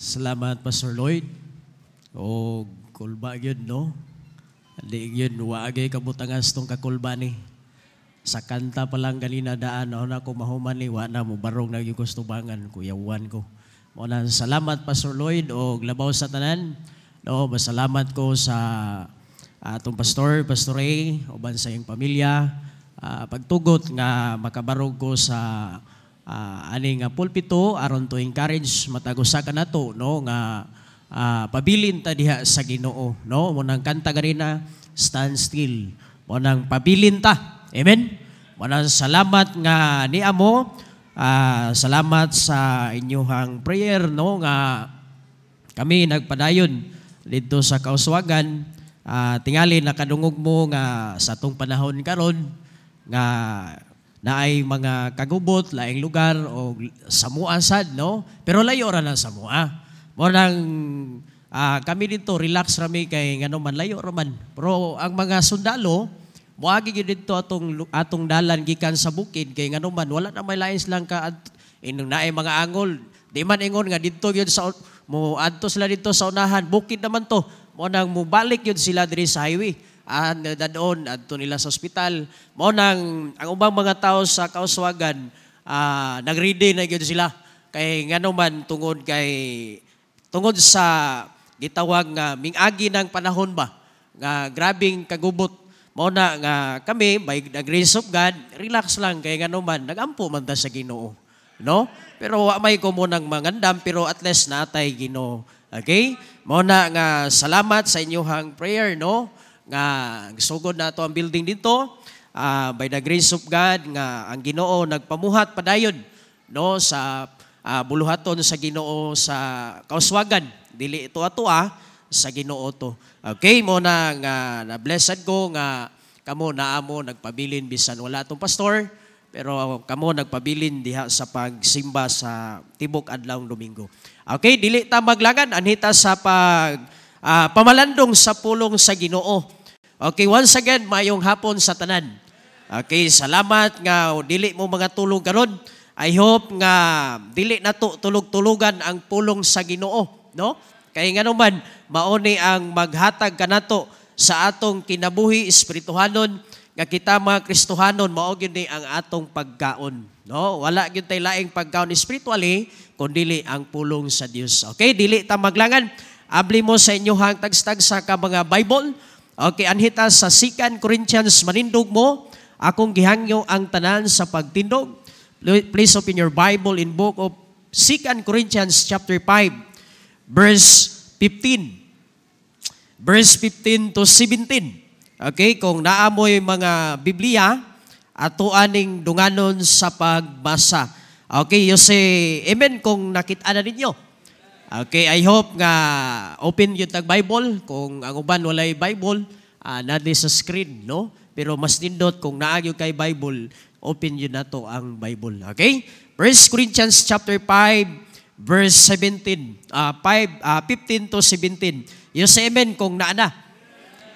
Salamat Pastor Lloyd. O kulba yun, no? Hindi yun, waagay kabutangas tong kakulba ni. Sa kanta pa lang galina daan, ako na kumahuman ni, wana mo, barong na yung kustubangan, kuyawan ko. O salamat Pastor Lloyd, o labaw sa tanan. No, masalamat ko sa atong pastor, Pastor Ray, uban sa iyong pamilya. Uh, pagtugot nga makabarog ko sa uh, ah, aning pulpito aron to encourage matagusa ka na to no nga uh, pabilin ta diha sa Ginoo no mo nang kanta garina stand still mo nang pabilin ta amen mo nang salamat nga ni amo uh, salamat sa inyuhang prayer no nga kami nagpadayon dito sa kauswagan uh, tingali nakadungog mo nga sa atong panahon karon nga Naay mga kagubot, laing lugar, o samua sad, no? Pero layo ra na samua. Mo nang uh, kami dito, relax rami kay ngano man layo ra man. Pero ang mga sundalo, moagi gid dito atong atong dalan gikan sa bukid kay ngano man wala na may lain lang ka at inong naay mga angol. Di man ingon nga dito gyud sa mo adto sila dito sa unahan, bukid naman to. Mo nang mubalik yun sila diri sa highway and uh, dadon adto nila sa ospital Mo nang ang ubang mga tao sa kauswagan uh, nagready na gyud sila kay ngano man tungod kay tungod sa gitawag nga mingagi ng panahon ba nga grabing kagubot mo na nga kami by the grace of God relax lang kay ngano man nagampo man ta sa Ginoo no pero wa may ko mo nang mangandam pero at least natay Ginoo okay mo na nga salamat sa inyong prayer no nga gisugod na to ang building dito uh, by the grace of God nga ang Ginoo nagpamuhat padayon no sa uh, buluhaton sa Ginoo sa kauswagan dili ito ato ah, sa Ginoo to okay mo na nga na blessed ko nga kamo na amo nagpabilin bisan wala tong pastor pero kamo nagpabilin diha sa pagsimba sa tibok adlaw Domingo okay dili ta maglagan anhita sa pag uh, pamalandong sa pulong sa Ginoo Okay, once again, mayong hapon sa tanan. Okay, salamat nga dili mo mga tulog karon. I hope nga dili na to tulog-tulugan ang pulong sa Ginoo, no? Kay nga naman, mauni ang maghatag kanato sa atong kinabuhi espirituhanon nga kita mga Kristohanon mao gyud ni ang atong pagkaon, no? Wala gyud tay laing pagkaon spiritually kun dili ang pulong sa Dios. Okay, dili ta maglangan. Abli mo sa inyong hangtagstag sa ka mga Bible Okay, anhita sa 2 Corinthians, manindog mo, akong gihangyo ang tanan sa pagtindog. Please open your Bible in book of 2 Corinthians chapter 5, verse 15. Verse 15 to 17. Okay, kung naamoy mga Biblia, ato aning dunganon sa pagbasa. Okay, you say, amen kung nakita na ninyo. Okay, I hope nga open yung tag Bible. Kung ang uban walay Bible, uh, ah, nadi sa screen, no? Pero mas nindot kung naagyo kay Bible, open yun na to ang Bible. Okay? 1 Corinthians chapter 5, verse 17. Uh, 5, uh, 15 to 17. Yes, amen kung naana.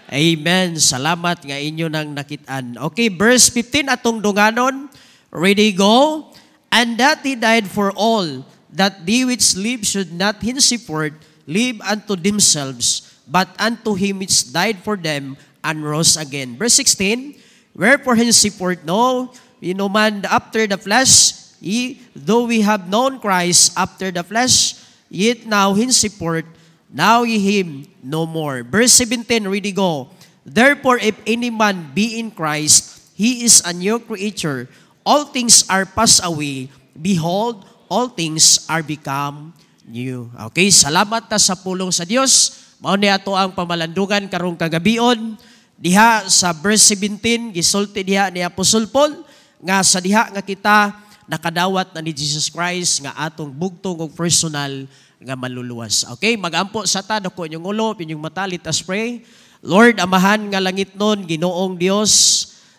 Amen. Salamat nga inyo nang nakitaan. Okay, verse 15 atong dunganon. Ready, go. And that He died for all that they which live should not henceforth live unto themselves, but unto him which died for them and rose again. Verse 16, Wherefore henceforth know, you no man after the flesh, ye, though we have known Christ after the flesh, yet now henceforth, now ye him no more. Verse 17, ready go. Therefore, if any man be in Christ, he is a new creature. All things are passed away. Behold, all things are become new. Okay, salamat ta sa pulong sa Dios. Mao ni ato ang pamalandugan karong kagabion diha sa verse 17 gisulti diha ni Apostol Paul nga sa diha nga kita nakadawat na ni Jesus Christ nga atong bugtong og personal nga maluluwas. Okay, magampo sa ta dako inyong ulo, inyong mata, let us pray. Lord, amahan nga langit nun, Ginoong Dios,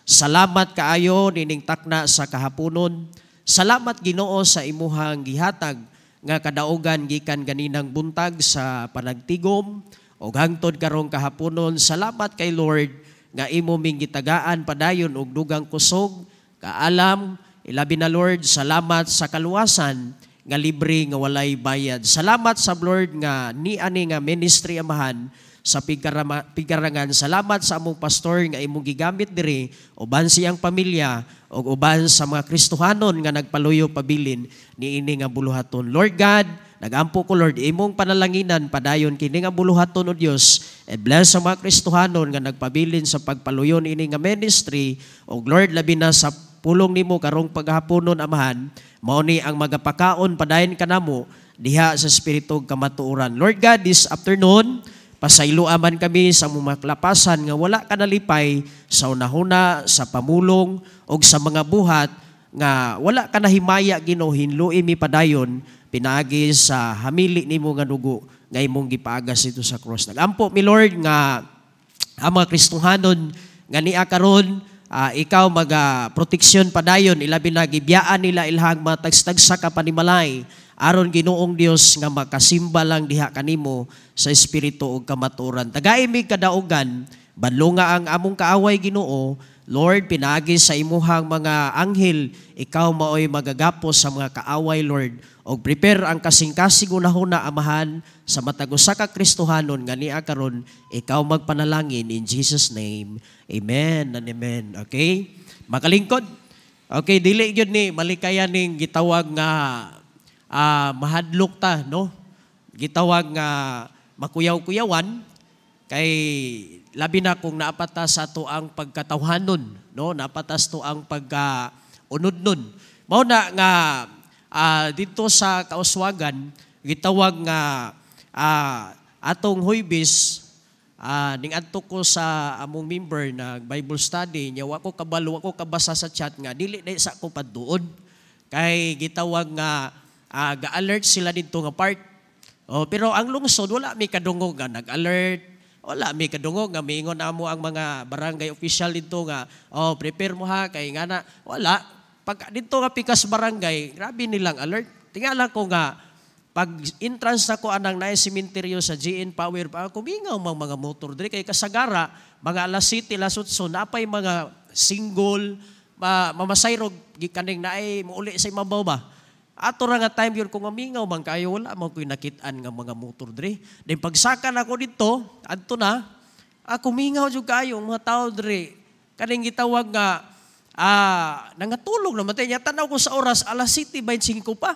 salamat kaayo nining takna sa kahaponon. Salamat Ginoo sa imuhang gihatag nga kadaogan gikan ganinang buntag sa panagtigom o hangtod karong kahaponon. Salamat kay Lord nga imo ming gitagaan padayon og dugang kusog, kaalam, ilabi na Lord, salamat sa kaluwasan nga libre nga walay bayad. Salamat sa Lord nga ni ani nga ministry amahan sa pigarangan. Salamat sa among pastor nga imong gigamit diri uban siyang pamilya o uban sa mga Kristohanon nga nagpaluyo pabilin ni ini nga buluhaton. Lord God, Nagampo ko Lord, imong panalanginan padayon kini nga buluhaton o Dios. E bless sa mga Kristohanon nga nagpabilin sa pagpaluyon ini nga ministry o Lord labi na sa pulong nimo karong paghaponon amahan, mao ni ang magapakaon padayon kanamo diha sa espiritu kamatuoran. Lord God, this afternoon, Pasayloaman kami sa mumaklapasan nga wala kanalipay sa unahuna, sa pamulong, o sa mga buhat nga wala ka nahimaya Ginoo hinluin mi padayon pinaagi sa hamili nimo nga dugo nga imong gipaagas ito sa cross. Nagampo mi Lord nga ang mga Kristohanon nga niya karon uh, ikaw maga proteksyon padayon ilabi na gibiyaan nila ilhang matagstagsa ka panimalay aron Ginoong Dios nga makasimba lang diha kanimo sa espiritu ug kamaturan. Tagaimig kadaogan, badlonga ang among kaaway Ginoo, Lord, pinagi sa imuhang mga anghel, ikaw maoy magagapos sa mga kaaway, Lord. O prepare ang kasing-kasing unahuna, Amahan, sa matagusa ka Kristohanon nga niya karon, ikaw magpanalangin in Jesus name. Amen and amen. Okay? Makalingkod. Okay, dili gyud ni malikayan ning gitawag nga uh, mahadlok ta, no? Gitawag nga uh, makuyaw-kuyawan, kay labi na kung naapatas sa to ang pagkatawhanon, no? Napatas to ang pagkaunod nun. Mao na nga uh, dito sa kauswagan, gitawag nga uh, atong huybis, uh, ning adto ko sa among member na Bible study, nya ko kabalo, wako kabasa sa chat nga, dili na sa ko paduon. Kay gitawag nga uh, ga-alert sila dito nga part. Oh, pero ang lungsod, wala may kadungog nga nag-alert, wala may kadungog nga mingon na mo ang mga barangay official dito nga oh prepare mo ha kay nga na wala pag dito nga pikas barangay grabe nilang alert tingala ko nga pag entrance ako anang naay sementeryo sa GN Power pa kumingaw mang mga motor dire kay kasagara mga alas city lasutso napay mga single ma, mamasayrog gikaning ay muuli sa imabaw ba Ato ra nga time yun kung amingaw man kayo, wala man ko'y nakitaan nga mga motor dre. Then pagsaka na ko dito, adto na, ako ah, mingaw jud kayo mga tao dre. Kaning gitawag nga ah nangatulog naman tayo. Tanaw ko sa oras alas 7:25 pa.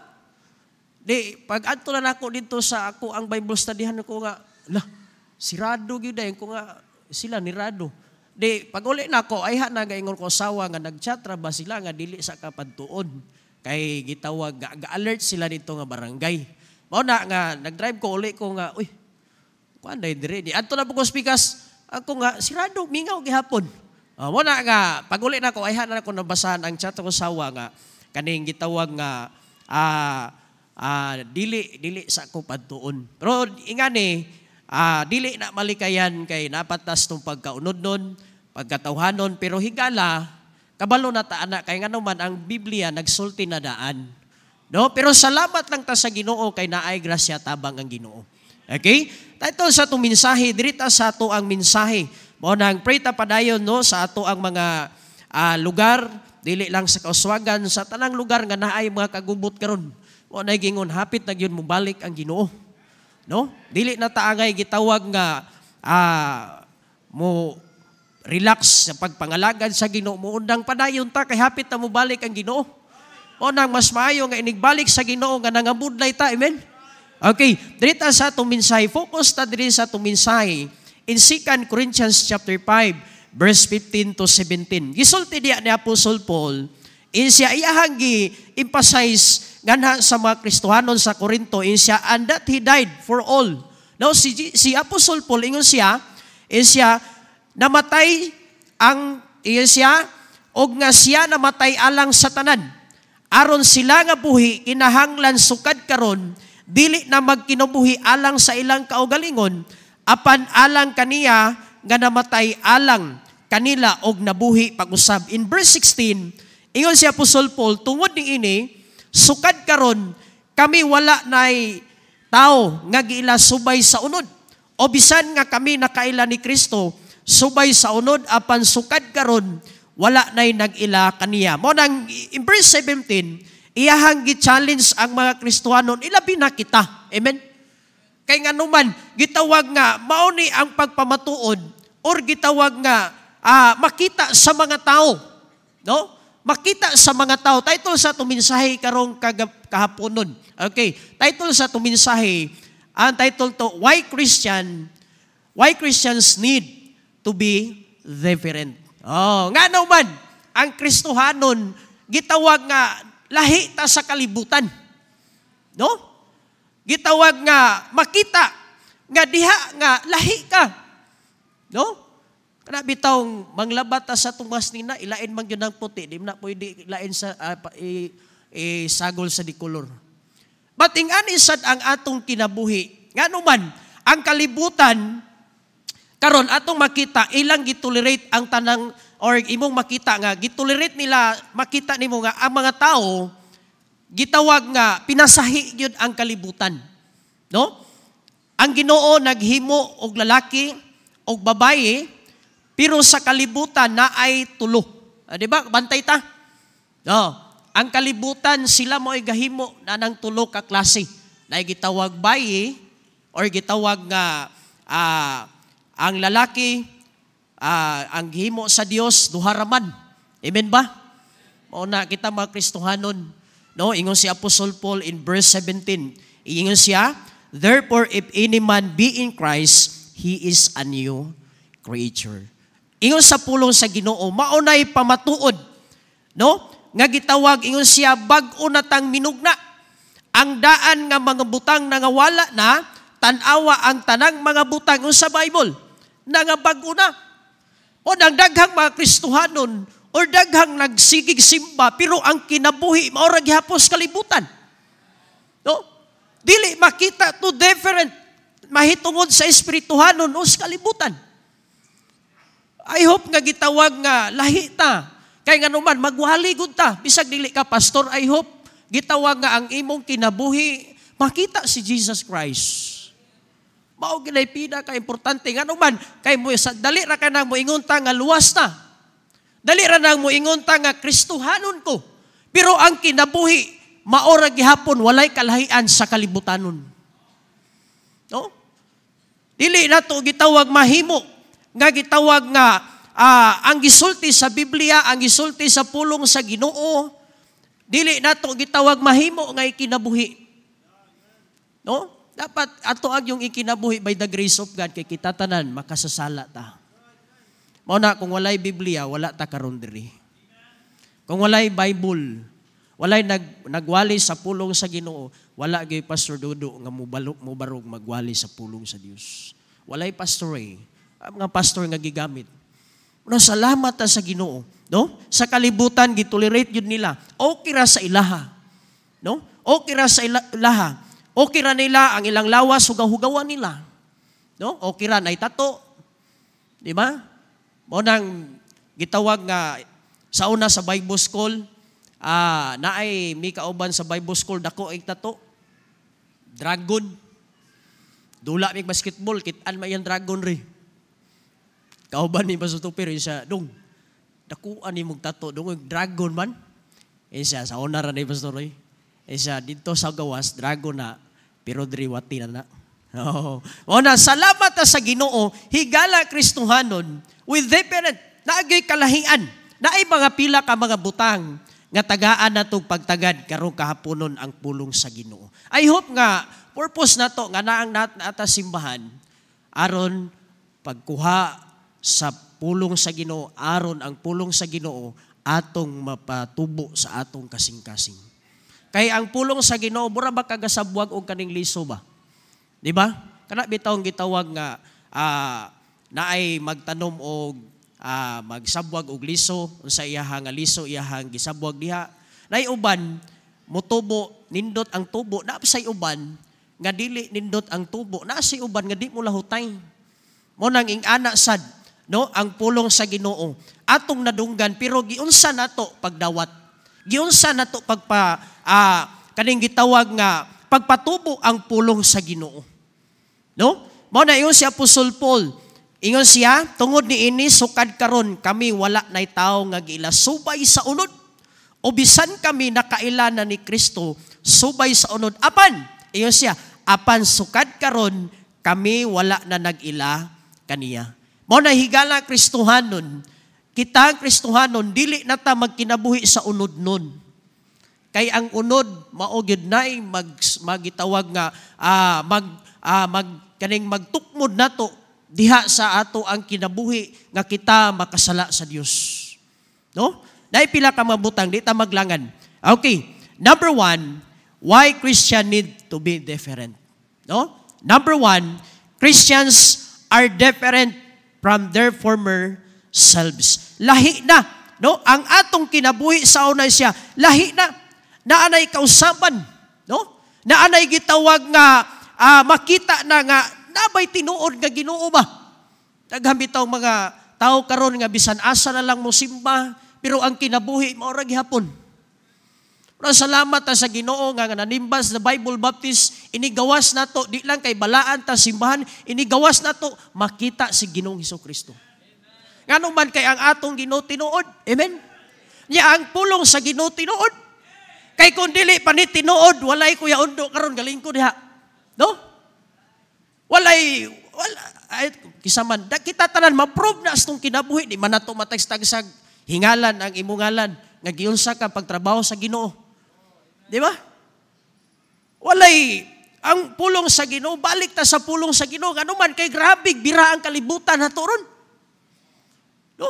Di pag adto na ako dito sa ako ang Bible studyhan ko nga, la sirado gyud dayon ko nga sila nirado. Di pag uli na nako ay hanagay ngon ko sawa nga nagchatra ba sila nga dili sa kapadtuon. Kay gitawag, ga-alert sila nito nga barangay. Mao na nga, nagdrive ko uli ko nga, uy, kuan dai dire di. Adto na po ko speakers, ako nga sirado mingaw gihapon. Uh, ah, mo na nga paguli na ko ayhan na ko nabasahan ang chat ko sawa nga kaning gitawag nga uh, uh, dili dili sa ko padtuon. Pero ingani uh, dili na malikayan kay napatas tong pagkaunod nun, pagkatawhanon pero higala Kabalo na ta anak kay ngano man ang Biblia nagsulti na daan. No, pero salamat lang ta sa Ginoo kay naay grasya tabang ang Ginoo. Okay? Ito sa itong mensahe, dirita sa ato ang mensahe. Mao na ang ta padayon no sa ato ang mga uh, lugar dili lang sa kauswagan sa tanang lugar nga naay mga kagubot karon. Mo na gingon hapit na gyud mobalik ang Ginoo. No? Dili na taangay gitawag nga uh, mo relax sa pagpangalagad sa Ginoo mo undang padayon ta kay hapit na mo balik ang Ginoo o nang mas maayo nga inigbalik sa Ginoo nga nangabudlay ta amen okay dirita sa tuminsay focus ta diri sa tuminsay in 2 Corinthians chapter 5 verse 15 to 17 gisulti diya ni Apostle Paul in siya iyahang gi emphasize ganha sa mga Kristohanon sa Korinto in siya and that he died for all now si, si Apostle Paul ingon siya in siya namatay ang iyo siya, og nga siya namatay alang sa tanan. Aron sila nga buhi, inahanglan sukad karon, dili na magkinubuhi alang sa ilang kaugalingon, apan alang kaniya nga namatay alang kanila og nabuhi pag-usab. In verse 16, ingon si Apostol Paul, tungod ni ini, sukad karon kami wala nay tao nga giila subay sa unod. O bisan nga kami nakaila ni Kristo, subay sa unod apan sukad karon wala nay nagila kaniya. Mo nang in verse 17, iyahang gi-challenge ang mga Kristohanon, ilabi na kita. Amen. Kay nganuman gitawag nga mao ni ang pagpamatuod or gitawag nga uh, makita sa mga tao. No? Makita sa mga tao. Title sa tuminsahe karong kahaponon. Okay. Title sa tuminsahe, ang title to, Why Christian, Why Christians Need to be reverent. Oh, nga naman, ang Kristohanon, gitawag nga, lahi ta sa kalibutan. No? Gitawag nga, makita, nga diha nga, lahi ka. No? Kana bitawng manglabat ta sa tumas nina, ilain man gyud ang puti, di na pwede ilain sa uh, i, i, sagol sa dikolor. Batingan isad ang atong kinabuhi. Nga naman, ang kalibutan Karon atong makita ilang gitolerate ang tanang or imong makita nga gitolerate nila makita nimo nga ang mga tao gitawag nga pinasahi gyud ang kalibutan. No? Ang Ginoo naghimo og lalaki og babaye pero sa kalibutan na ay tulo. Ah, di ba? Bantay ta. No. Ang kalibutan sila mo ay gahimo na nang tulo ka klase. Na gitawag baye or gitawag nga uh, ang lalaki uh, ang himo sa Dios duharaman. Amen ba? O na kita mga Kristohanon. No, ingon si Apostle Paul in verse 17. Ingon siya, Therefore, if any man be in Christ, he is a new creature. Ingon sa pulong sa Ginoo, maunay pamatuod. No? Nga gitawag, ingon siya, bag-o na tang minugna. Ang daan nga mga butang nangawala na, tanawa ang tanang mga butang sa Bible nangabago na. O nang daghang mga Kristuhanon, or daghang nagsigig simba, pero ang kinabuhi, maorag hapos kalibutan. No? Dili makita to different mahitungod sa espirituhanon o sa kalibutan. I hope nga gitawag nga lahi ta. Kay nga naman, magwali ta. Bisag dili ka, pastor, I hope gitawag nga ang imong kinabuhi, makita si Jesus Christ. Mao ginay pida ka importante nga man kay mo sa dali ra kanang moingunta nga luwas na. Dali ra nang moingunta nga Kristohanon ko. Pero ang kinabuhi maora gihapon walay kalahian sa kalibutanon. No? Dili nato gitawag mahimo nga gitawag nga uh, ang gisulti sa Biblia, ang gisulti sa pulong sa Ginoo, dili nato gitawag mahimo nga ikinabuhi. No? Dapat ato ang yung ikinabuhi by the grace of God kay kita tanan makasasala ta. Mao na kung walay Biblia, wala ta karon diri. Kung walay Bible, walay nag nagwali sa pulong sa Ginoo, wala gyud Pastor Dodo nga mubalok mo barog magwali sa pulong sa Dios. Walay pastor eh. mga pastor nga gigamit. No, salamat ta sa Ginoo, no? Sa kalibutan gitolerate jud nila. Okay ra sa ilaha. No? Okay ra sa ilaha Okay ra nila ang ilang lawas hugaw-hugawan nila. No? Okay ra na itato. Di ba? Mo nang gitawag nga sa una sa Bible school, ah, ay mi kauban sa Bible school dako ay tato. Dragon. Dula mig basketball kit-an may dragon re. Kauban ni basutupir sa dong. Dakuan ni mong tato dong dragon man. Isa sa una ra ni pastor Roy. Isa, dito sa gawas, drago na, pero driwati na na. Oh. O salamat na sa ginoo, higala kristuhanon, with different, naagay kalahian, naay mga pila ka mga butang, nga tagaan na itong pagtagad, karong kahaponon ang pulong sa ginoo. I hope nga, purpose na to, nga naang nat nata simbahan, aron pagkuha sa pulong sa ginoo, aron ang pulong sa ginoo, atong mapatubo sa atong kasing-kasing. Kay ang pulong sa Ginoo mura ba kagasabwag og kaning liso ba? Di ba? Kana bitaw bitawng gitawag nga uh, naay magtanom og uh, ah, magsabwag og liso unsa iyaha nga liso iyahang gisabwag diha. Nay uban motubo nindot ang tubo na say uban nga dili nindot ang tubo na say uban nga di mo lahutay. Mo nang ingana sad no ang pulong sa Ginoo atong nadunggan pero giunsa nato pagdawat Giyon sa nato pagpa uh, kaning gitawag nga pagpatubo ang pulong sa Ginoo. No? Mao na iyon si Apostol Paul. Ingon siya, tungod ni ini sukad karon kami wala nay tawo nga gila subay sa unod. Obisan bisan kami nakailanan ni Kristo subay sa unod. Apan, iyon siya, apan sukad karon kami wala na nagila kaniya. Mao na higala Kristohan nun Kita ang Kristohanon, dili na ta magkinabuhi sa unod nun. Kay ang unod, maogyod na mag, magitawag nga, ah, mag, ah, mag, kaning magtukmod nato diha sa ato ang kinabuhi nga kita makasala sa Dios. No? Dai pila ka mabutang, di ta maglangan. Okay. Number one, why Christian need to be different? No? Number one, Christians are different from their former selves. Lahi na. No? Ang atong kinabuhi sa unay siya, lahi na. Naanay kausaban. No? Naanay gitawag nga uh, makita na nga nabay tinuod nga Ginoo ba? Naghambitaw mga tao karon nga bisan asa na lang mo simba, pero ang kinabuhi mo ra gihapon. Pero salamat ta sa Ginoo nga nanimbas sa Bible Baptist inigawas nato di lang kay balaan ta simbahan inigawas nato makita si Ginoong Hesus Kristo. Ngano man kay ang atong Ginoo Amen. Niya ang pulong sa Ginoo tinuod. Kay kun dili pa ni tinuod, walay kuya undo karon galing ko diha. No? Walay wala ay, kisa man da, kita tanan ma-prove na astong kinabuhi di man nato matagstagsag hingalan ang imungalan nga giyonsa ka pagtrabaho sa Ginoo. Di ba? Walay ang pulong sa Ginoo, balik ta sa pulong sa Ginoo. Ano man kay grabe bira ang kalibutan haturon. No?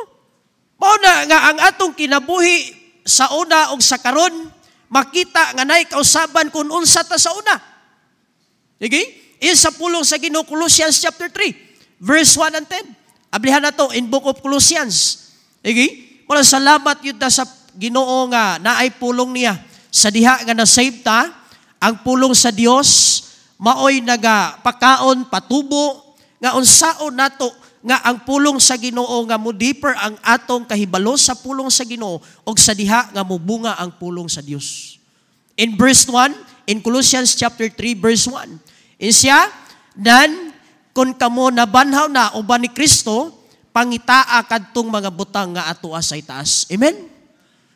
Mao na nga ang atong kinabuhi sa una og sa karon makita nga nay kausaban kun unsa ta sa una. Sige? Isa pulong sa Ginoo Colossians chapter 3 verse 1 and 10. Ablihan nato in book of Colossians. Sige? Mula salamat yun sa Ginoo nga naay pulong niya sa diha nga na save ta ang pulong sa Dios maoy naga pakaon patubo nga unsaon nato nga ang pulong sa Ginoo nga mo deeper ang atong kahibalo sa pulong sa Ginoo og sa diha nga mo bunga ang pulong sa Dios. In verse 1, in Colossians chapter 3 verse 1, in siya nan kon kamo nabanhaw na uban ni Kristo pangitaa kadtong mga butang nga atoa sa itaas. Amen.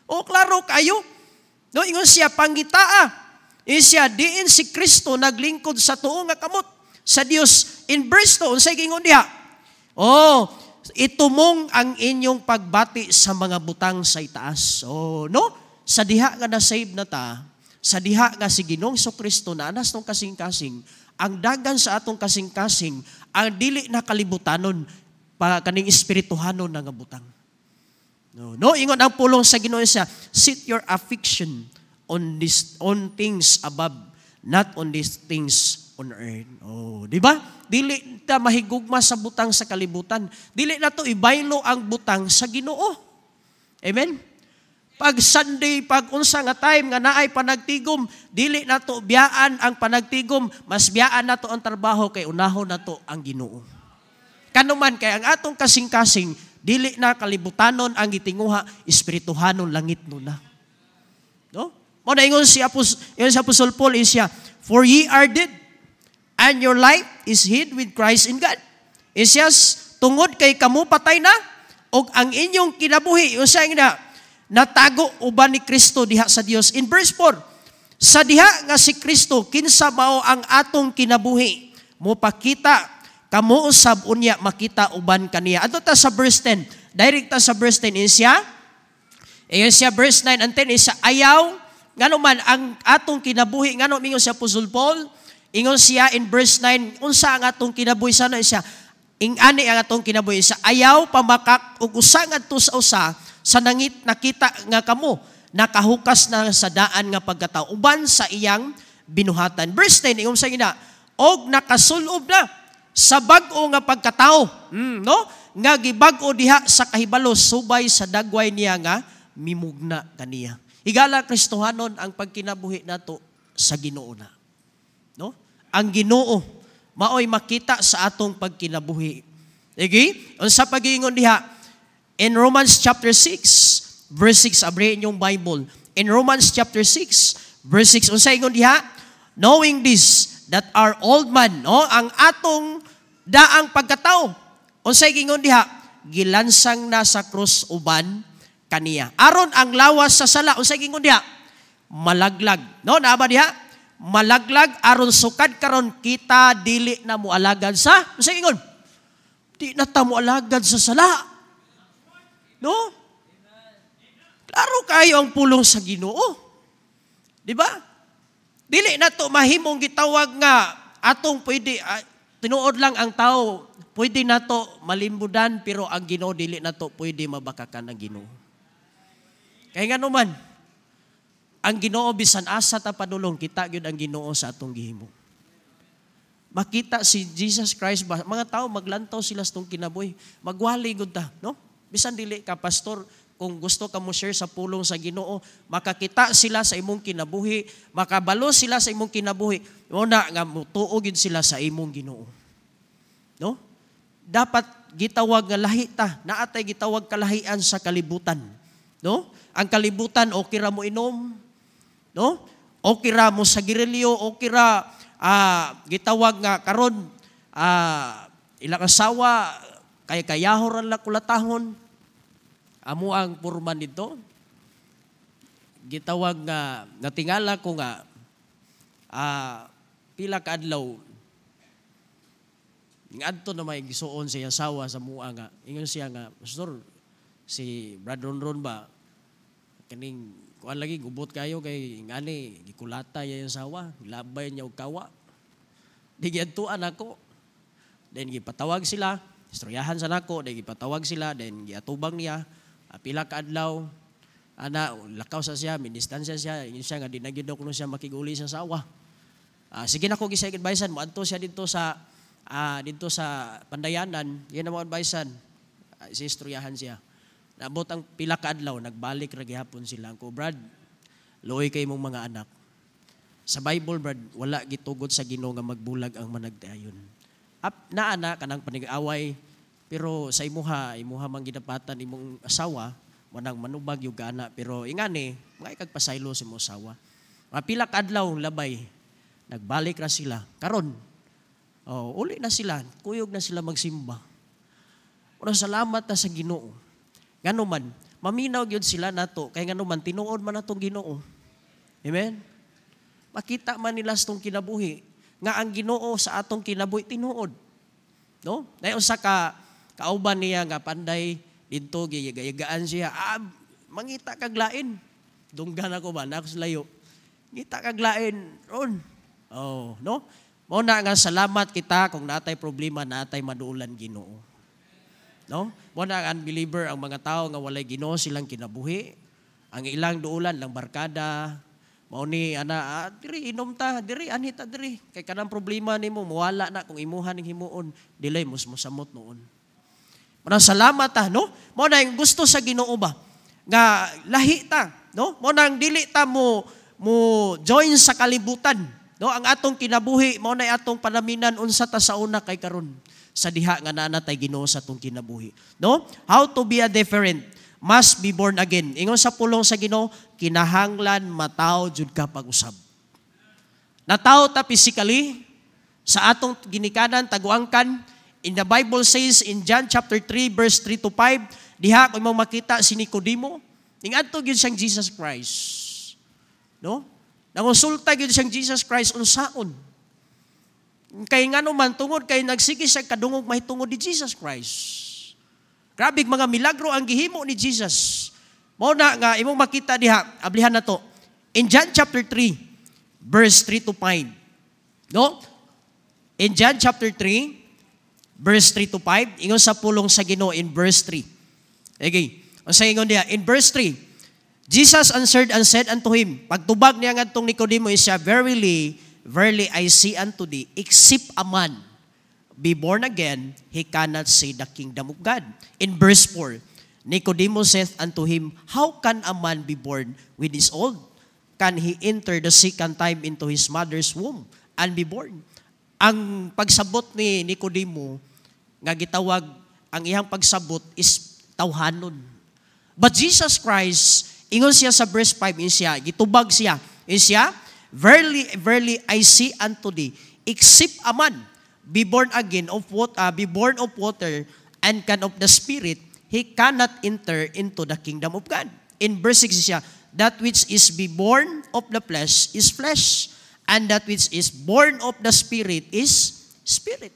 O klaro kayo. No ingon siya pangitaa. In siya diin si Kristo naglingkod sa tuo nga kamot sa Dios. In verse 2 unsay gingon diha? Oh, ito mong ang inyong pagbati sa mga butang sa itaas. Oh, no? Sa diha nga na save na ta, sa diha nga si Ginoong so Kristo na anas tong kasing-kasing, ang dagan sa atong kasing-kasing, ang dili na kalibutanon, pa kaning espirituhanon na nga butang. No, no ingon ang pulong sa Ginoo siya, sit your affection on this on things above, not on these things on earth. Oh, di ba? Dili ta mahigugma sa butang sa kalibutan. Dili na to ibaylo ang butang sa Ginoo. Amen. Pag Sunday, pag unsa nga time nga naay panagtigom, dili na to biyaan ang panagtigom, mas biyaan na to ang trabaho kay unahon na to ang Ginoo. Kanuman kay ang atong kasing-kasing dili na kalibutanon ang gitinguha, espirituhanon langit no na. No? Mo na ingon si Apostol, Paul is for ye are dead and your life is hid with Christ in God. Isyas, tungod kay kamu patay na, o ang inyong kinabuhi, usay na, natago uban ni Kristo diha sa Dios. In verse 4, sa diha nga si Kristo kinsa mao ang atong kinabuhi, mopakita kamo usab unya makita uban kaniya. Adto ta sa verse 10, direct ta sa verse 10 isya. Ayon siya verse 9 and 10 isa ayaw ngano man ang atong kinabuhi ngano mingon si Apostle Paul Ingon siya in verse 9, unsa ang atong kinabuhi sa ano siya? Ing ani ang atong kinabuhi sa ayaw pamakak ug usa nga sa usa sa nangit nakita nga kamo nakahukas na sa daan nga pagkatao uban sa iyang binuhatan. Verse 10 ingon sa ina, og nakasulob na sa bag-o nga pagkatao, mm, no? Nga gibag-o diha sa kahibalo subay sa dagway niya nga mimugna kaniya. Higala Kristohanon ang pagkinabuhi nato sa Ginoo na. No? ang Ginoo maoy makita sa atong pagkinabuhi. Igi, unsa pagingon diha? In Romans chapter 6, verse 6 abri inyong Bible. In Romans chapter 6, verse 6 unsa ingon diha? Knowing this that our old man, no, ang atong daang pagkatao. Unsa ingon diha? Gilansang na sa cross uban kaniya. Aron ang lawas sa sala, unsa ingon diha? Malaglag. No, naa ba diha? malaglag aron sukad karon kita dili na mo alagad sa sa ingon di na ta mo alagad sa sala no klaro kayo ang pulong sa Ginoo di ba dili na to mahimong gitawag nga atong pwede tinuod lang ang tao pwede na to malimbudan pero ang Ginoo dili na to pwede mabakakan ang Ginoo kay nga naman ang Ginoo bisan asa ta padulong kita gyud ang Ginoo sa atong gihimo. Makita si Jesus Christ ba mga tao maglantaw sila sa tong kinabuhi. Magwali gud ta, no? Bisan dili ka pastor, kung gusto ka mo share sa pulong sa Ginoo, makakita sila sa imong kinabuhi, makabalo sila sa imong kinabuhi, una nga mutuo gid sila sa imong Ginoo. No? Dapat gitawag nga lahi ta, naatay gitawag kalahian sa kalibutan. No? Ang kalibutan okay ra mo inom, no? Okay ra mo sa girilyo, okay ra uh, gitawag nga karon ah, ilang asawa kay kayahoran la kulatahon. Amo ang porma nito. Gitawag nga natingala ko nga ah, pila ka adlaw ngadto na may gisuon sa asawa sa mua nga ingon siya nga pastor si Brad Ron Ron ba kaning kuan lagi gubot kayo kay ngani gikulata ya yung sawa, labay niya og kawa. Di giadtuan ako. Then gipatawag sila, istoryahan sa nako, then gipatawag sila, then giatubang niya, apila ah, ka adlaw, ana lakaw sa siya, ministansya siya, yun siya nga dinagidok no siya makiguli sa sawa. Uh, sige nako ko gisa advisean mo adto siya dito sa uh, dito sa Pandayanan, yan ang mga Uh, istoryahan siya. Naabot ang pila ka adlaw, nagbalik ra gihapon sila. Ang ko, Brad, luoy kay mong mga anak. Sa Bible, Brad, wala gitugot sa Ginoo nga magbulag ang managdayon. Up na ana kanang panig-away, pero sa imuha, imuha mang ginapatan imong asawa, manang manubag yung gana. Pero ingani, mga ikagpasaylo sa imong asawa. Mapila adlaw, labay, nagbalik ra sila. Karon, oh, uli na sila, kuyog na sila magsimba. Pero salamat na sa Ginoo Ngano man, maminaw gyud sila nato kay ngano man tinuod man natong Ginoo. Amen. Makita man nila sa kinabuhi nga ang Ginoo sa atong kinabuhi tinuod. No? Dahil usa ka kauban niya nga panday didto gigayagaan siya. Ah, mangita kag lain. Dunggan ako ba na layo. Ngita kag lain ron. Oh, no? Mo na nga salamat kita kung natay problema natay madulan Ginoo. No? Mo na unbeliever ang mga tao nga walay Ginoo silang kinabuhi. Ang ilang duulan lang barkada. Mao ni ana ah, diri inom ta, diri anita diri. Kay kanang problema nimo mawala na kung imuhan ng himuon, dilay mus mosamot noon. Muna salamat ta, no? Mao na yung gusto sa Ginoo ba nga lahi ta, no? Mao na ang dili ta mo mo join sa kalibutan. No, ang atong kinabuhi mao na atong panaminan unsa ta sa una kay karon sa diha nga nanatay Ginoo sa tong kinabuhi. No? How to be a different must be born again. Ingon sa pulong sa Ginoo, kinahanglan matao jud ka pag-usab. Nataw ta physically sa atong ginikanan taguangkan in the Bible says in John chapter 3 verse 3 to 5 diha kung mong makita si Nicodemo ning adto gyud siyang Jesus Christ. No? Nangonsulta gyud siyang Jesus Christ unsaon Kay nga naman tungod kay nagsige siya kadungog mahitungod ni Jesus Christ. Grabe mga milagro ang gihimo ni Jesus. Mao na nga imong makita diha, ablihan na to. In John chapter 3, verse 3 to 5. No? In John chapter 3, verse 3 to 5, ingon sa pulong sa Ginoo in verse 3. Okay. Ang sa ingon diha in verse 3, Jesus answered and said unto him, pagtubag niya ngadtong Nicodemus verily Verily I say unto thee, except a man be born again, he cannot see the kingdom of God. In verse 4, Nicodemus saith unto him, How can a man be born when he is old? Can he enter the second time into his mother's womb and be born? Ang pagsabot ni Nicodemo, nga gitawag, ang iyang pagsabot is tawhanon. But Jesus Christ, ingon siya sa verse 5, in siya, gitubag siya, in siya, Verily, verily, I see unto thee, except a man be born again of what, uh, be born of water and can of the Spirit, he cannot enter into the kingdom of God. In verse 6 siya, that which is be born of the flesh is flesh, and that which is born of the Spirit is Spirit.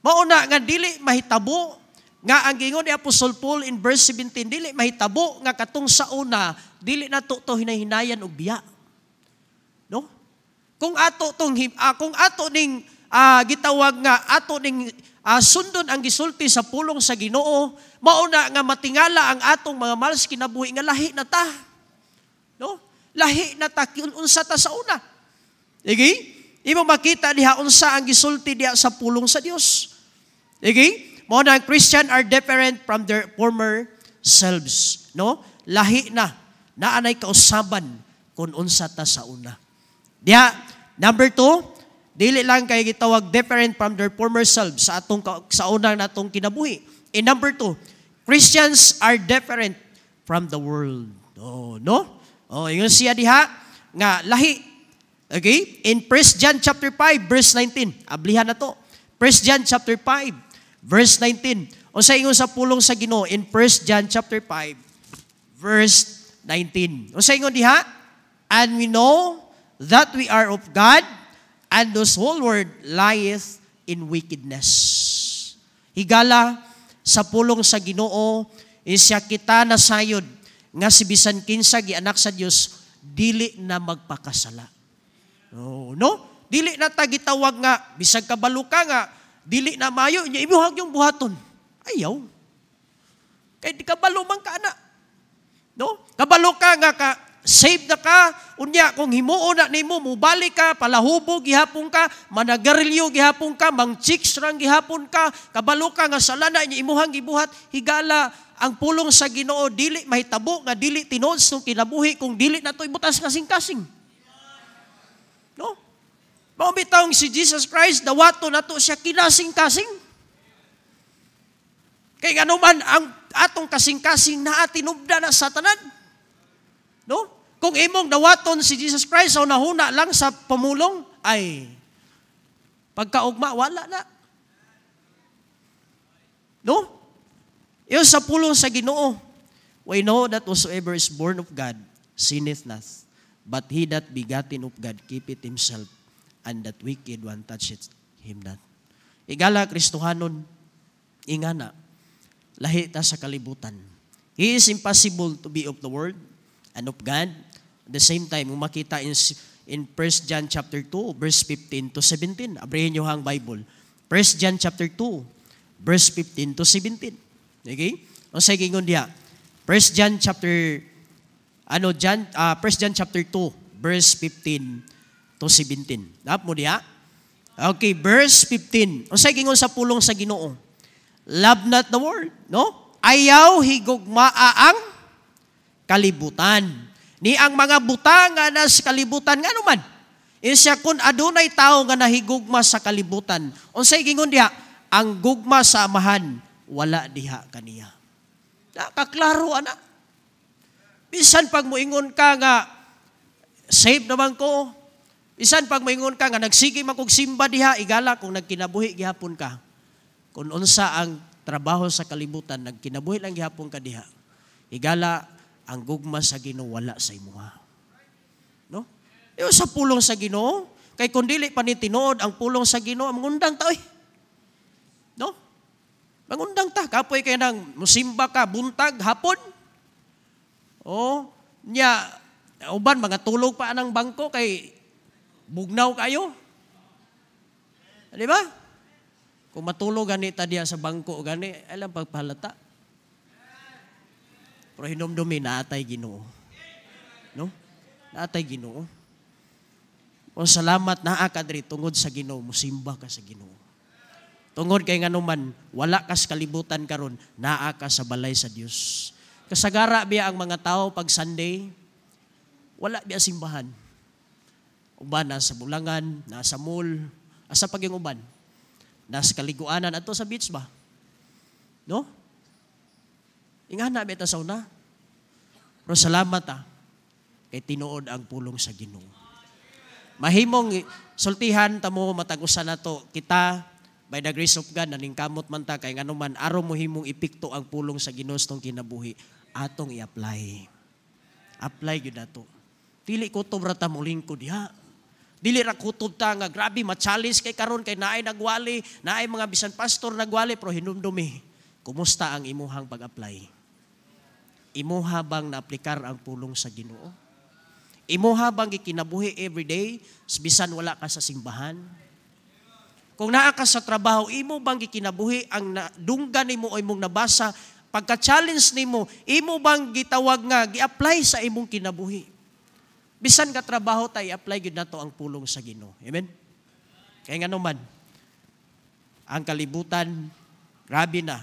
Mauna nga dili mahitabo nga ang gingon ni Apostol Paul in verse 17 dili mahitabo nga katong sa una dili nato to hinahinayan og biya. Kung ato tong uh, kung ato ning uh, ah, gitawag nga ato ning uh, ah, sundon ang gisulti sa pulong sa Ginoo, mauna nga matingala ang atong mga malas kinabuhi nga lahi na ta. No? Lahi na ta unsa ta sa una. Igi? Imo makita diha unsa ang gisulti diha sa pulong sa Dios. Igi? Mao na Christian are different from their former selves, no? Lahi na naanay kausaban kun unsa ta sa una. Diha Number two, dili lang kay gitawag different from their former selves sa atong sa unang natong kinabuhi. And number two, Christians are different from the world. Oh, no? Oh, yun siya diha nga lahi. Okay? In 1 John chapter 5 verse 19, ablihan na to. 1 John chapter 5 verse 19. Unsa ingon sa pulong sa Ginoo in 1 John chapter 5 verse 19. Unsa ingon diha? And we know that we are of God, and this whole world lieth in wickedness. Higala, sa pulong sa ginoo, isya kita na sayod, nga si bisan kinsa gianak sa Dios dili na magpakasala. No, no? Dili na ta gitawag nga bisag kabalo ka nga dili na mayo nya imuhag yung buhaton. Ayaw. Kay di kabalo man ka na. No? Kabalo ka nga ka save na ka, unya kung himuon na nimo mubalik ka, palahubog gihapon ka, managarilyo gihapon ka, mang chicks rang gihapon ka, kabalo ka nga salana inya imuhang gibuhat, higala ang pulong sa Ginoo dili mahitabo nga dili tinod sa kinabuhi kung dili nato butas, kasing-kasing. No? Mao si Jesus Christ dawato nato siya kinasing-kasing. Kay ganuman ang atong kasing-kasing na atinubda na sa tanan. No? Kung imong dawaton si Jesus Christ o nahuna lang sa pamulong, ay pagkaugma, wala na. No? Iyo sa pulong sa ginoo. We know that whosoever is born of God sinneth not. But he that begotten of God keepeth himself, and that wicked one toucheth him not. Igala, Kristohanon, ingana, lahi ta sa kalibutan. It is impossible to be of the world and of God the same time, kung makita in, in 1 John chapter 2, verse 15 to 17, abrihin nyo ang Bible. 1 John chapter 2, verse 15 to 17. Okay? O sige, gingon diya, 1 John chapter, ano, John, uh, ah, 1 John chapter 2, verse 15 to 17. Nap mo diya? Okay, verse 15. O sa gingon sa pulong sa ginoo, love not the world, no? Ayaw higugmaa ang kalibutan. Ni ang mga buta nga nas kalibutan nga naman. Isya kun adunay tao nga nahigugma sa kalibutan. Unsay gingon diha? Ang gugma sa amahan wala diha kaniya. Nakaklaro ana. Bisan pag moingon ka nga save naman ko. Bisan pag moingon ka nga nagsige man kog simba diha igala kung nagkinabuhi gihapon ka. Kung unsa ang trabaho sa kalibutan nagkinabuhi lang gihapon ka diha. Igala ang gugma sa Ginoo wala sa imuha. No? Iyo sa pulong sa Ginoo, kay kun dili pa ni tinuod ang pulong sa Ginoo, mangundang ta oy. No? Mangundang ta kapoy kay nang musimba ka buntag hapon. Oh, nya uban mga tulog pa anang bangko kay bugnaw kayo. Di ba? Kung matulog gani ta diya sa bangko gani, alam pagpahalata. Pero hinumdumi, naatay ginoo. No? Naatay ginoo. O salamat na akadri tungod sa ginoo, musimba ka sa ginoo. Tungod kay nga naman, wala kas kalibutan karon naa ka sa balay sa Dios. Kasagara biya ang mga tao pag Sunday, wala biya simbahan. Uban na sa Bulangan, nasa mall, asa pag yung uban? Nasa kaliguanan, ato sa beach ba? No? Ingana bet sa una. Pero salamat ah. Kay tinuod ang pulong sa Ginoo. Mahimong sultihan ta mo matag na to kita by the grace of God naningkamot man ta kay nganuman aron mo himong ipikto ang pulong sa Ginoo tong kinabuhi atong i-apply. Apply gyud nato. Dili ko to brata mo lingkod ya. Dili ra kutob ta nga grabe ma-challenge kay karon kay naay nagwali, naay mga bisan pastor nagwali pero hinumdumi. Kumusta ang imuhang pag-apply? imuha bang naaplikar ang pulong sa Ginoo? Imuha bang gikinabuhi everyday bisan wala ka sa simbahan? Kung naa ka sa trabaho, imo bang gikinabuhi ang dunggan nimo o imong nabasa pagka-challenge nimo, imo bang gitawag nga gi-apply sa imong kinabuhi? Bisan ka trabaho tay apply gyud nato ang pulong sa Ginoo. Amen. Kay ngano man ang kalibutan grabe na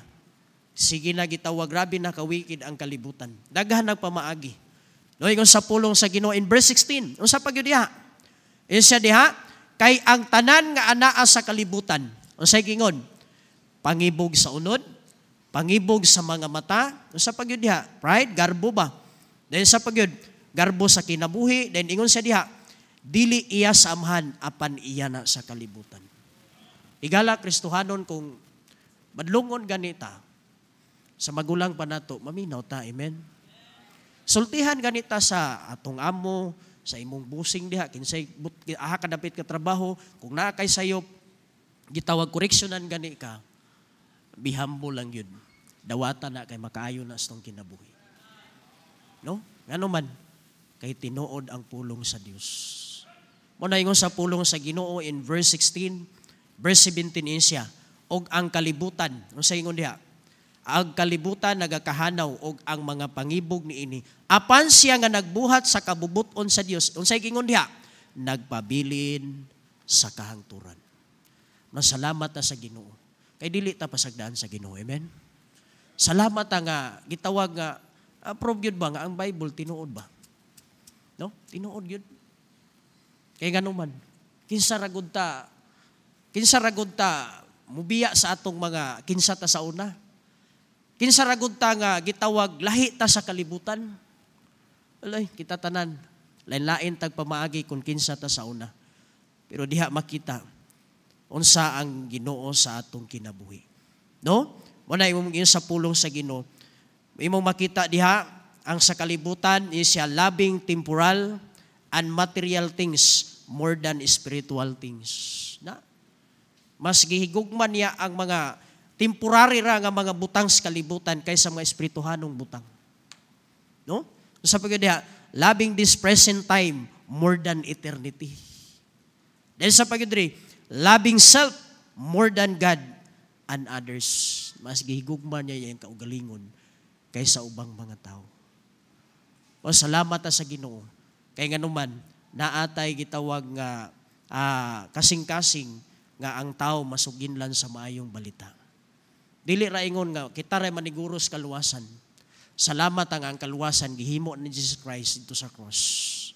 Sige na gitawa, grabe na kawikid ang kalibutan. Daghan nagpamaagi. No, kung sa pulong sa Ginoo in verse 16, unsa pa gyud diha? Isya diha kay ang tanan nga anaa sa kalibutan. Unsa gingon? Pangibog sa unod, pangibog sa mga mata, unsa pa diha? Pride, garbo ba? Then sa pagyud, garbo sa kinabuhi, then ingon siya diha, dili iya sa amhan apan iya na sa kalibutan. Igala Kristohanon kung madlungon ganita, sa magulang pa nato, maminaw ta, amen? Sultihan ganita sa atong amo, sa imong busing diha, kinsay aha dapit ka trabaho, kung naa kay sayop, gitawag koreksyonan gani ka, bihambo lang yun. Dawata na kay makaayo na sa kinabuhi. No? Ngano man, kay tinuod ang pulong sa Dios. Muna ingon sa pulong sa Ginoo in verse 16, verse 17 in siya. Og ang kalibutan, unsay ingon diha? ang kalibutan nagakahanaw og ang mga pangibog niini. Apan siya nga nagbuhat sa kabubuton sa Dios. Unsay gingon diha? Nagpabilin sa kahangturan. Masalamat na sa Ginoo. Kay dili ta pasagdaan sa Ginoo. Amen. Salamat ta nga gitawag nga approve ah, gyud ba nga ang Bible tinuod ba? No? Tinuod gyud. Kay ganuman. Kinsa ragunta, kinsa ragunta, mubiya sa atong mga kinsa ta sa una Kinsa ragod ta nga gitawag lahi ta sa kalibutan. Alay, kita tanan. Lain-lain tagpamaagi kung kinsa ta sa una. Pero diha makita unsa ang Ginoo sa atong kinabuhi. No? Muna, imong sa pulong sa Ginoo. Imong makita diha ang sa kalibutan is siya labing temporal and material things more than spiritual things. Na? Mas gihigugman niya ang mga temporary ra nga mga butang sa kalibutan kaysa mga espirituhanong butang. No? Sa pagkadiha, loving this present time more than eternity. Dahil sa pagkadiri, loving self more than God and others. Mas gihigugma niya yung kaugalingon kaysa ubang mga tao. O salamat sa Ginoo. Kay nga naman, naatay gitawag nga ah, kasing-kasing nga ang tao masuginlan sa maayong balita. Dili ra ingon nga kita ray maniguro sa kaluwasan. Salamat ang ang kaluwasan gihimo ni Jesus Christ dito sa cross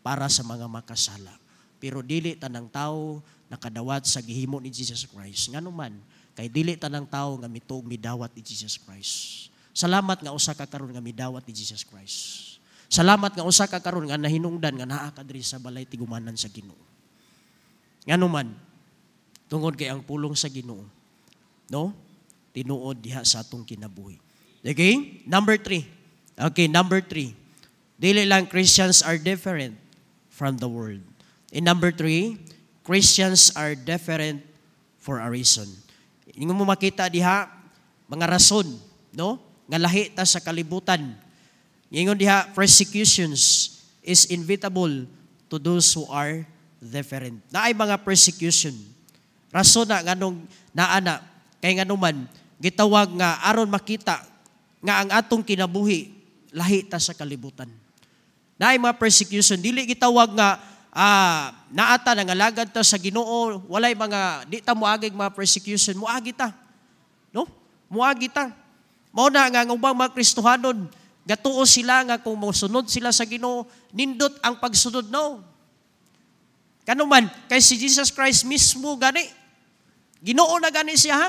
para sa mga makasala. Pero dili tanang tao nakadawat sa gihimo ni Jesus Christ. Nga man, kay dili tanang tao nga mitog midawat ni Jesus Christ. Salamat nga usa ka karon nga midawat ni Jesus Christ. Salamat nga usa ka karon nga nahinungdan nga naa ka diri sa balay tigumanan sa Ginoo. Nga man, tungod kay ang pulong sa Ginoo, no? tinuod diha sa atong kinabuhi. Okay? Number three. Okay, number three. Dili lang Christians are different from the world. In number three, Christians are different for a reason. Hindi mo makita diha, mga rason, no? Nga lahi ta sa kalibutan. Ngayon diha, persecutions is inevitable to those who are different. Na ay mga persecution. Rason na nganong naana, kay nganuman, gitawag nga aron makita nga ang atong kinabuhi lahi ta sa kalibutan. Naay mga persecution dili gitawag nga ah, naata nang alagad ta sa Ginoo, walay mga di ta moagig mga persecution, moagi ta. No? Moagi ta. Mao na nga ang ubang mga Kristohanon gatuo sila nga kung mosunod sila sa Ginoo, nindot ang pagsunod no. Kanuman kay si Jesus Christ mismo gani. Ginoo na gani siya ha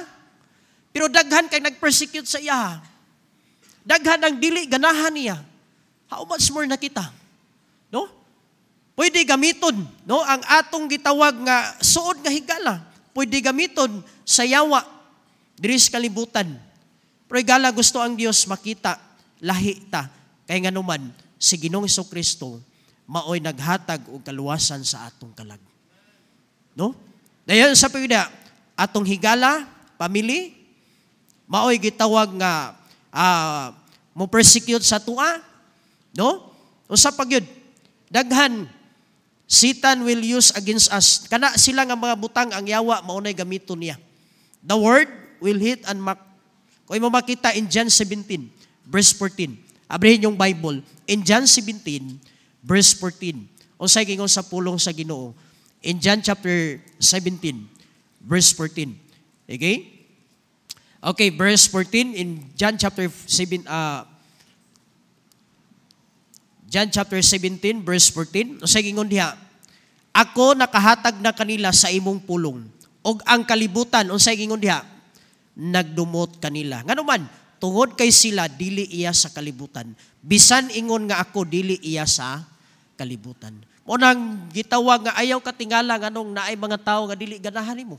pero daghan kay nag-persecute sa iya. Daghan ang dili ganahan niya. How much more na kita? No? Pwede gamiton no ang atong gitawag nga suod nga higala. Pwede gamiton sa yawa diri sa kalibutan. Pero higala gusto ang Dios makita lahi ta kay nganuman si Ginoong Kristo maoy naghatag og kaluwasan sa atong kalag. No? Dayon sa pwede, atong higala, pamilya, maoy gitawag nga uh, mo persecute sa tua, no? Unsa pag yun? Daghan Satan will use against us. Kana sila nga mga butang ang yawa maunay gamiton niya. The word will hit and mark. Kung mo makita in John 17, verse 14. Abrihin yung Bible. In John 17, verse 14. Unsay gingon sa pulong sa Ginoo. In John chapter 17, verse 14. Okay? Okay, verse 14 in John chapter 7, uh, John chapter 17, verse 14. Sa gingon diha, Ako nakahatag na kanila sa imong pulong, og ang kalibutan, unsay gingon diha, nagdumot kanila. Nga naman, tungod kay sila, dili iya sa kalibutan. Bisan ingon nga ako, dili iya sa kalibutan. Mo nang gitawag nga ayaw katingala nganong naay mga tawo nga dili ganahan nimo.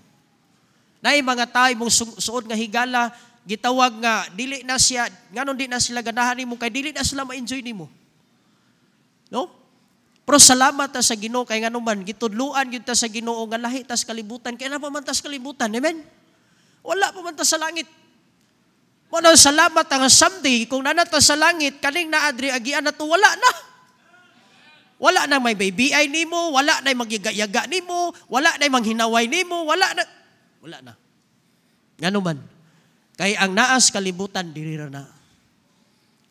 Nay mga tay mong suod nga higala, gitawag nga dili na siya, nganon di na sila ganahan mo, kay dili na sila ma-enjoy nimo. No? Pero salamat ta sa Ginoo kay nganuman man gitudluan gyud ta sa Ginoo nga lahi tas kalibutan kay na pa kalibutan, amen. Wala pa man ta sa langit. Mo salamat ang someday kung nanata sa langit kaning naadri agian nato wala na. Wala na may baby ay nimo, wala na magigayaga nimo, wala na manghinaway nimo, wala na wala na. Ngano man. Kay ang naas kalibutan, diri na.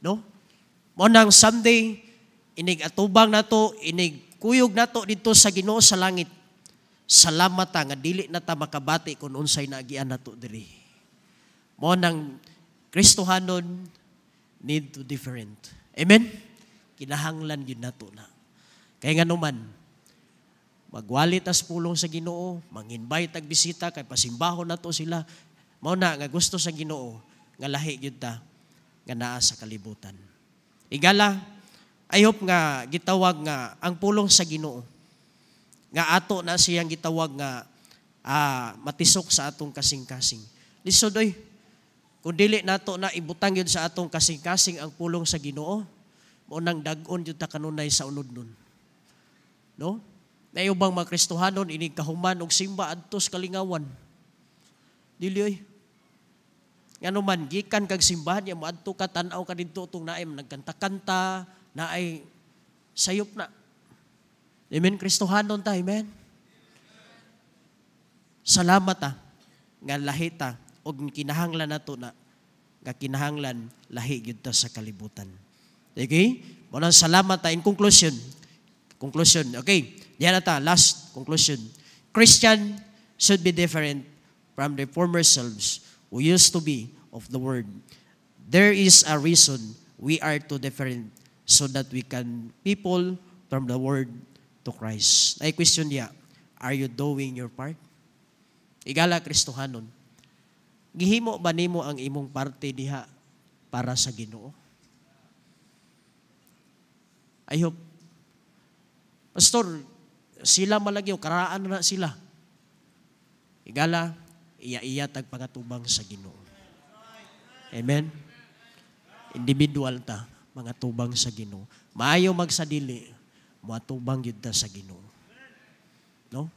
No? Mo nang Sunday inig atubang nato, inig kuyog nato dito sa Ginoo sa langit. Salamat nga dili na ta makabati kun unsay naagian nato diri. Mo nang Kristohanon need to different. Amen. Kinahanglan gyud nato na. Kay nga naman, magwalit as pulong sa Ginoo, manginbay tag bisita kay pasimbahon nato sila. Mao na nga gusto sa Ginoo nga lahi gyud ta nga naa sa kalibutan. Igala, I hope nga gitawag nga ang pulong sa Ginoo nga ato na siyang gitawag nga ah, matisok sa atong kasing-kasing. Lisod oy, kung dili nato na ibutang yun sa atong kasing-kasing ang pulong sa Ginoo, mo nang dagon yun ta kanunay sa unod nun. No? Na ubang mga Kristohanon, inig kahuman og simba adto sa kalingawan. Dili oy. Ngano man gikan kag simbahan ya moadto ka tan-aw ka didto tong naay nagkanta-kanta, naay sayop na. Amen Kristohanon ta, amen. Salamat ta ah, nga lahi ta og kinahanglan nato na nga kinahanglan lahi gyud ta sa kalibutan. Okay? Mo salamat ta ah, in conclusion. Conclusion, okay? Yan ata, ah, last conclusion. Christian should be different from their former selves who used to be of the word. There is a reason we are to different so that we can people from the word to Christ. Ay question niya, are you doing your part? Igala Kristohanon. Gihimo ba nimo ang imong parte diha para sa Ginoo? I hope Pastor, sila malagyaw, karaan na sila. Igala, iya-iya tagpangatubang sa ginoo. Amen? Individual ta, mga tubang sa ginoo. Maayo magsadili, mga tubang yun ta sa ginoo. No?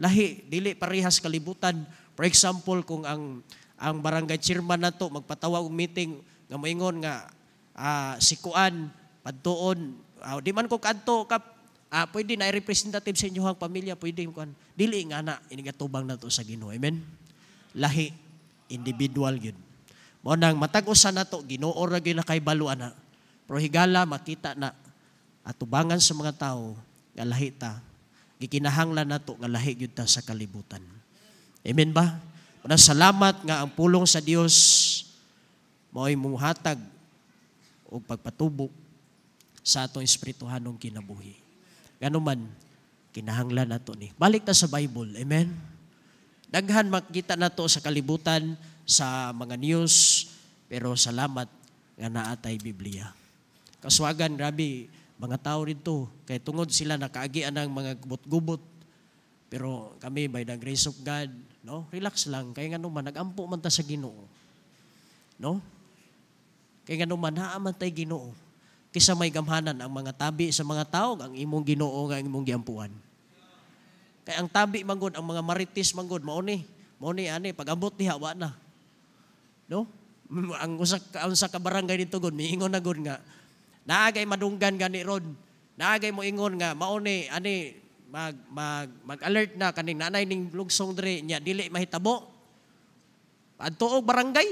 Lahi, dili parehas kalibutan. For example, kung ang ang barangay chairman na to, magpatawa og meeting nga moingon nga uh, si Kuan padtuon uh, ah, di man ko kadto ka Ah, pwede na representative sa inyong pamilya, pwede kuan. Dili nga na inigatubang nato sa Ginoo. Amen. Lahi individual gyud. Mao nang matag usa nato Ginoo ra gyud kay balu ana. Pero higala makita na atubangan sa mga tao nga lahi ta. Gikinahanglan nato nga lahi gyud ta sa kalibutan. Amen ba? Una salamat nga ang pulong sa Dios mao'y muhatag og pagpatubo sa atong espirituhanong kinabuhi man, kinahanglan nato ni. Balik ta sa Bible. Amen? Daghan makita nato sa kalibutan, sa mga news, pero salamat nga naatay Biblia. Kaswagan, grabe, mga tao rito, kay tungod sila nakaagian ng mga gubot-gubot, pero kami, by the grace of God, no, relax lang. Kaya nga naman, nagampo man ta sa ginoo. No? Kaya nga naman, haaman tayo ginoo kaysa may gamhanan ang mga tabi sa mga tao ang imong Ginoo nga ang imong giampuan. Kay ang tabi manggod ang mga maritis mangod, mauni, mauni, ani pagabot diha wa na. No? Ang usak, ang sa kabarangay nito gud miingon na gud nga naagay madunggan gani ron. Naagay mo ingon nga mauni, ani mag mag mag-alert na kaning nanay ning lugsong diri niya, dili mahitabo. Adto og barangay.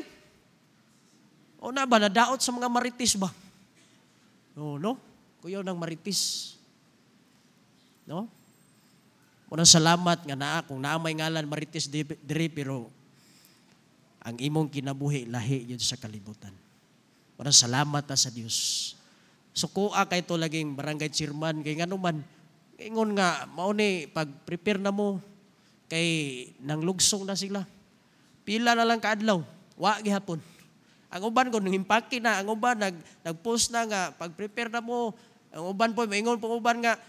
O na ba nadaot sa mga maritis ba? No, no? Kuyaw ng maripis. No? Unang salamat nga naa, kung naamay ngalan maritis diri, pero ang imong kinabuhi, lahi yun sa kalibutan. Unang salamat ta sa Dios. So kay to laging barangay chairman, kay nganuman ingon nga, mauni, pag-prepare na mo, kay nang lugsong na sila. Pila na lang kaadlaw, wa gihapon. Ang uban ko, nanghimpaki na. Ang uban, nag, nagpost na nga, pag-prepare na mo. Ang uban po, maingon po uban nga,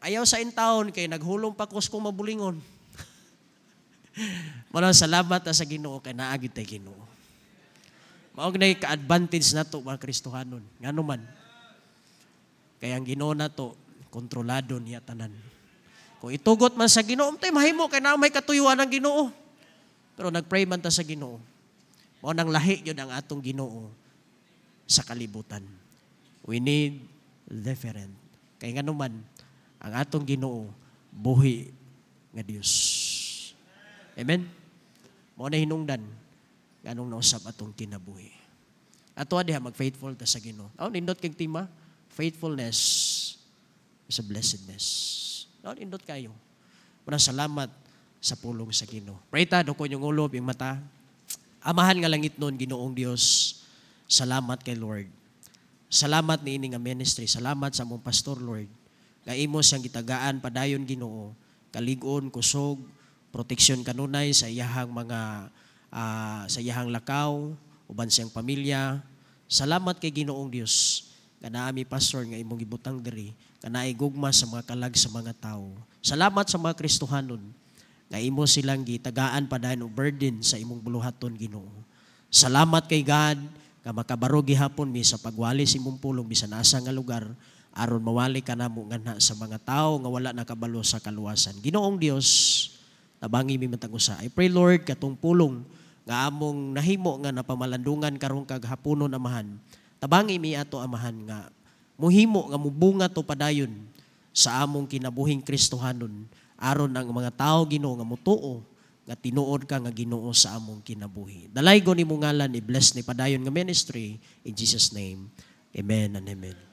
ayaw sa in-town, kay naghulong pa kus kong mabulingon. Maraming salamat sa ginoo, kay naagit tay ginoo. Mao na ka-advantage nato to, mga Kristohanon. Nga naman. Ano Kaya ang ginoo na to, kontrolado niya tanan. Kung itugot man sa ginoo, tayo mahimo, kay na may katuyuan ang ginoo. Pero nagpray man ta sa ginoo Mao nang lahi yun ang atong Ginoo sa kalibutan. We need different. Kay nganuman ang atong Ginoo buhi nga Dios. Amen. Mo na hinungdan nganong nausab atong kinabuhi. Ato diha mag-faithful ta sa Ginoo. Aw oh, nindot kag tima, faithfulness is a blessedness. Aw oh, nindot kayo. Muna salamat sa pulong sa Ginoo. Pray ta dako yung ulo, yung mata, Amahan ah, nga langit noon, Ginoong Dios, salamat kay Lord. Salamat ni ining ministry, salamat sa mong pastor Lord. Nga imo siyang gitagaan padayon Ginoo, kaligon, kusog, proteksyon kanunay sa iyahang mga uh, sa iyahang lakaw, uban siyang pamilya. Salamat kay Ginoong Dios nga pastor nga imong gibutang diri, nga naay sa mga kalag sa mga tao. Salamat sa mga Kristohanon Kaimo silang gitagaan pa o burden sa imong buluhaton Ginoo. Salamat kay God nga makabaro gihapon mi sa pagwali sa imong pulong bisan asa nga lugar aron mawali ka namo na sa mga tao nga wala nakabalo sa kaluwasan. Ginoong Dios, tabangi mi matag usa. I pray Lord katong pulong nga among nahimo nga napamalandungan karong kag hapunon amahan. Tabangi mi ato amahan nga muhimo nga mubunga to padayon sa among kinabuhing Kristohanon aron ang mga tao Ginoo nga mutuo nga tinuod ka nga Ginoo sa among kinabuhi. Dalay go ni ngalan i-bless ni padayon nga ministry in Jesus name. Amen and amen.